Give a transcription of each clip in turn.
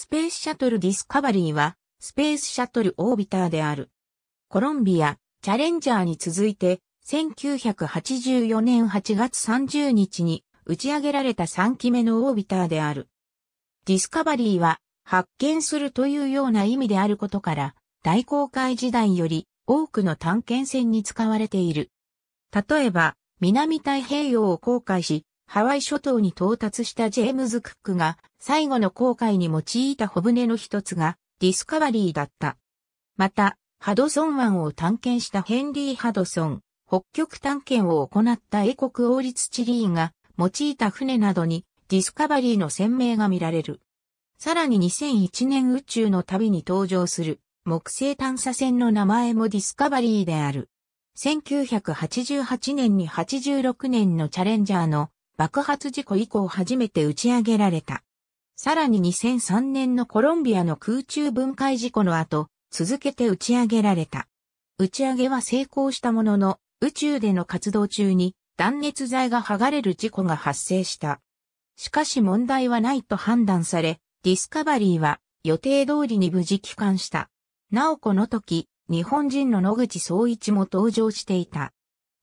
スペースシャトルディスカバリーは、スペースシャトルオービターである。コロンビア、チャレンジャーに続いて、1984年8月30日に打ち上げられた3期目のオービターである。ディスカバリーは、発見するというような意味であることから、大航海時代より多くの探検船に使われている。例えば、南太平洋を航海し、ハワイ諸島に到達したジェームズ・クックが最後の航海に用いた小舟の一つがディスカバリーだった。また、ハドソン湾を探検したヘンリー・ハドソン、北極探検を行った英国王立チリーが用いた船などにディスカバリーの鮮明が見られる。さらに2001年宇宙の旅に登場する木星探査船の名前もディスカバリーである。1988年に86年のチャレンジャーの爆発事故以降初めて打ち上げられた。さらに2003年のコロンビアの空中分解事故の後、続けて打ち上げられた。打ち上げは成功したものの、宇宙での活動中に断熱材が剥がれる事故が発生した。しかし問題はないと判断され、ディスカバリーは予定通りに無事帰還した。なおこの時、日本人の野口総一も登場していた。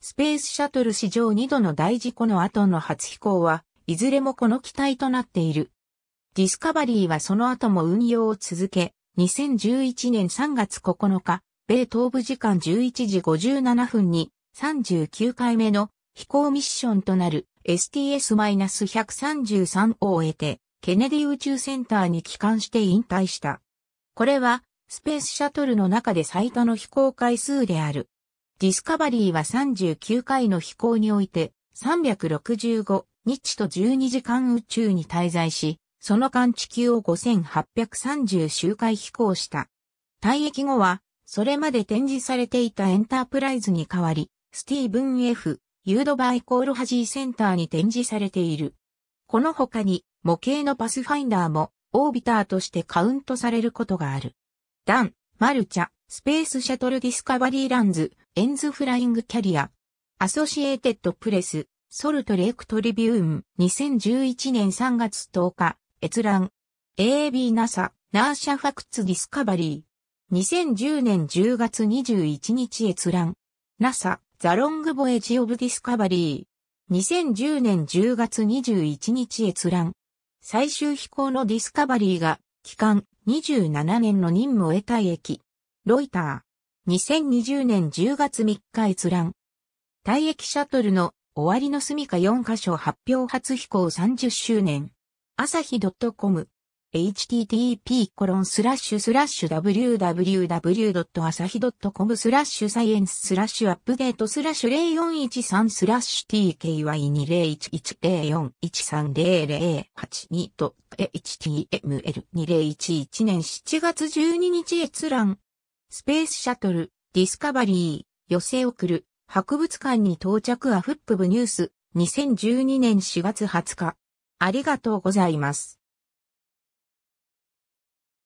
スペースシャトル史上2度の大事故の後の初飛行は、いずれもこの機体となっている。ディスカバリーはその後も運用を続け、2011年3月9日、米東部時間11時57分に39回目の飛行ミッションとなる STS-133 を終えて、ケネディ宇宙センターに帰還して引退した。これは、スペースシャトルの中で最多の飛行回数である。ディスカバリーは39回の飛行において365日と12時間宇宙に滞在し、その間地球を5830周回飛行した。退役後は、それまで展示されていたエンタープライズに代わり、スティーブン F. ユードバイコールハジーセンターに展示されている。この他に模型のパスファインダーもオービターとしてカウントされることがある。ダン、マルチャ、スペースシャトルディスカバリーランズ、エンズフライングキャリア、アソシエーテッドプレス、ソルトレイクトリビューン、2011年3月10日、閲覧、AB NASA、ナーシャファクツディスカバリー、2010年10月21日閲覧、NASA、ザロングボエジオブディスカバリー、2010年10月21日閲覧、最終飛行のディスカバリーが、期間27年の任務を得た駅、ロイター、2020年10月3日閲覧。退役シャトルの終わりの住処4箇所発表初飛行30周年。朝日 .com http コロンスラッシュスラッシュ www.asahi.com スラッシュサイエンススラッシュアップデートスラッシュ0413スラッシュ tky201104130082.html2011 年7月12日閲覧スペースシャトル、ディスカバリー、寄せ送る、博物館に到着アフップブニュース、2012年4月20日。ありがとうございます。